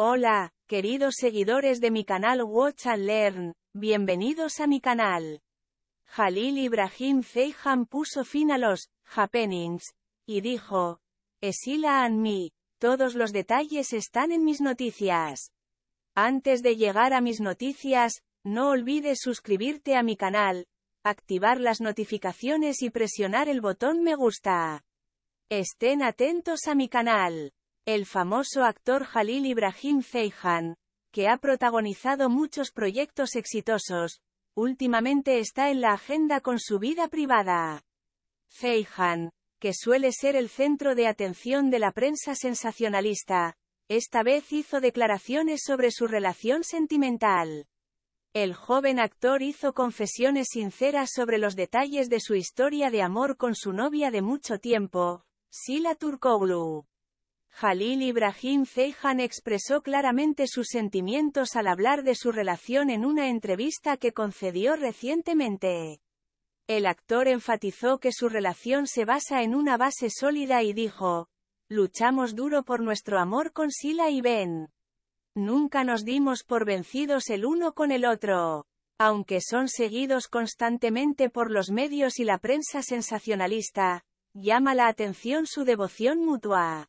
Hola, queridos seguidores de mi canal Watch and Learn, bienvenidos a mi canal. Halil Ibrahim Feijan puso fin a los happenings, y dijo, Esila and me, todos los detalles están en mis noticias. Antes de llegar a mis noticias, no olvides suscribirte a mi canal, activar las notificaciones y presionar el botón me gusta. Estén atentos a mi canal. El famoso actor Halil Ibrahim feijan que ha protagonizado muchos proyectos exitosos, últimamente está en la agenda con su vida privada. feijan que suele ser el centro de atención de la prensa sensacionalista, esta vez hizo declaraciones sobre su relación sentimental. El joven actor hizo confesiones sinceras sobre los detalles de su historia de amor con su novia de mucho tiempo, Sila Turkoglu. Jalil Ibrahim Ceyhan expresó claramente sus sentimientos al hablar de su relación en una entrevista que concedió recientemente. El actor enfatizó que su relación se basa en una base sólida y dijo, luchamos duro por nuestro amor con Sila y Ben. Nunca nos dimos por vencidos el uno con el otro. Aunque son seguidos constantemente por los medios y la prensa sensacionalista, llama la atención su devoción mutua.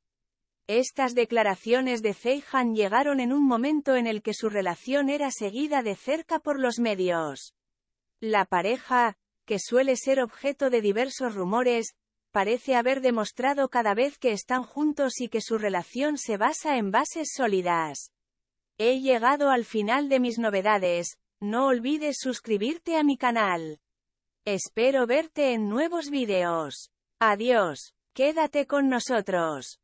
Estas declaraciones de Feijan llegaron en un momento en el que su relación era seguida de cerca por los medios. La pareja, que suele ser objeto de diversos rumores, parece haber demostrado cada vez que están juntos y que su relación se basa en bases sólidas. He llegado al final de mis novedades, no olvides suscribirte a mi canal. Espero verte en nuevos videos. Adiós, quédate con nosotros.